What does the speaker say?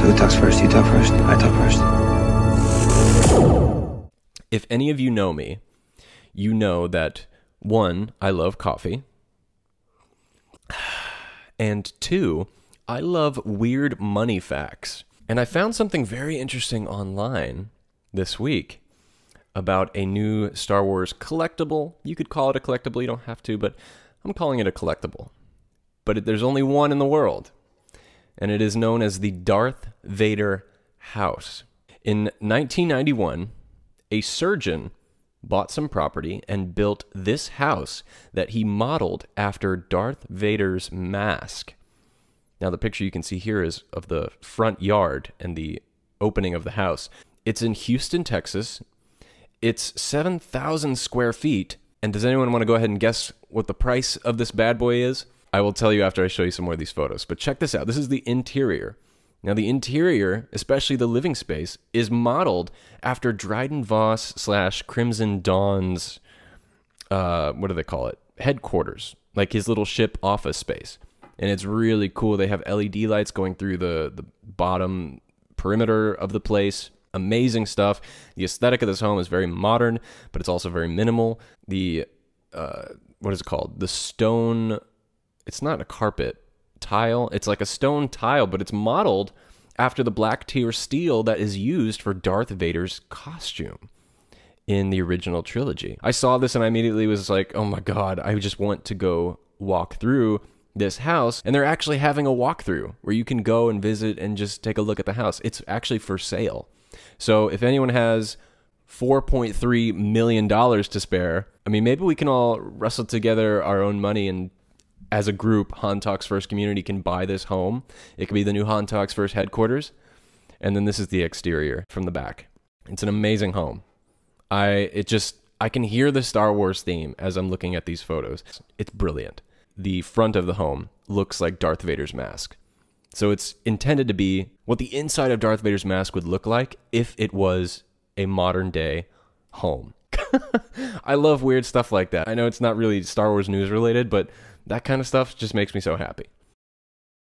So who talks first? You talk first. I talk first. If any of you know me, you know that one, I love coffee. And two, I love weird money facts. And I found something very interesting online this week about a new Star Wars collectible. You could call it a collectible, you don't have to, but I'm calling it a collectible. But there's only one in the world and it is known as the Darth Vader House. In 1991, a surgeon bought some property and built this house that he modeled after Darth Vader's mask. Now, the picture you can see here is of the front yard and the opening of the house. It's in Houston, Texas. It's 7,000 square feet. And does anyone want to go ahead and guess what the price of this bad boy is? I will tell you after I show you some more of these photos. But check this out. This is the interior. Now, the interior, especially the living space, is modeled after Dryden Voss slash Crimson Dawn's, uh, what do they call it? Headquarters, like his little ship office space. And it's really cool. They have LED lights going through the, the bottom perimeter of the place. Amazing stuff. The aesthetic of this home is very modern, but it's also very minimal. The, uh, what is it called? The stone it's not a carpet tile. It's like a stone tile, but it's modeled after the black tier steel that is used for Darth Vader's costume in the original trilogy. I saw this and I immediately was like, oh my god, I just want to go walk through this house. And they're actually having a walkthrough where you can go and visit and just take a look at the house. It's actually for sale. So if anyone has $4.3 million to spare, I mean, maybe we can all wrestle together our own money and as a group, Hantox First community can buy this home. It could be the new Hantox First headquarters. And then this is the exterior from the back. It's an amazing home. I it just I can hear the Star Wars theme as I'm looking at these photos. It's brilliant. The front of the home looks like Darth Vader's mask. So it's intended to be what the inside of Darth Vader's mask would look like if it was a modern day home. I love weird stuff like that. I know it's not really Star Wars news related, but that kind of stuff just makes me so happy.